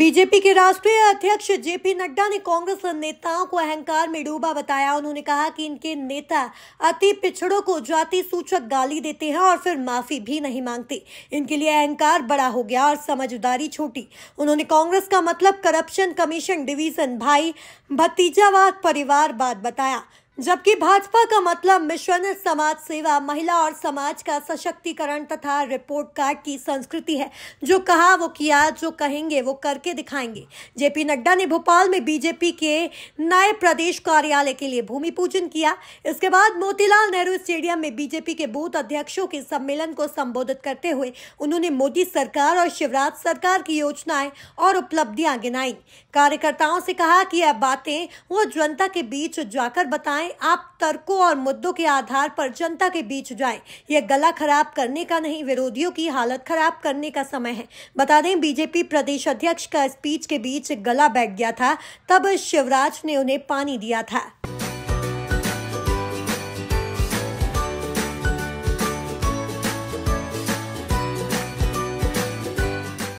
BJP के राष्ट्रीय अध्यक्ष जेपी नड्डा ने कांग्रेस नेताओं को अहंकार में डूबा बताया उन्होंने कहा कि इनके नेता अति पिछड़ों को जाति सूचक गाली देते हैं और फिर माफी भी नहीं मांगते इनके लिए अहंकार बड़ा हो गया और समझदारी छोटी उन्होंने कांग्रेस का मतलब करप्शन कमीशन डिवीजन भाई भतीजावाद परिवारवाद बताया जबकि भाजपा का मतलब मिशन समाज सेवा महिला और समाज का सशक्तिकरण तथा रिपोर्ट कार्ड की संस्कृति है जो कहा वो किया जो कहेंगे वो करके दिखाएंगे जेपी नड्डा ने भोपाल में बीजेपी के नए प्रदेश कार्यालय के लिए भूमि पूजन किया इसके बाद मोतीलाल नेहरू स्टेडियम में बीजेपी के बूथ अध्यक्षों के सम्मेलन को संबोधित करते हुए उन्होंने मोदी सरकार और शिवराज सरकार की योजनाएं और उपलब्धियां गिनाई कार्यकर्ताओं से कहा कि अब बातें वो जनता के बीच जाकर बताएं जाएं आप तर्कों और मुद्दों के आधार पर जनता के बीच जाए यह गला खराब करने का नहीं विरोधियों की हालत खराब करने का समय है बता दें बीजेपी प्रदेश अध्यक्ष का स्पीच के बीच गला बैठ गया था तब शिवराज ने उन्हें पानी दिया था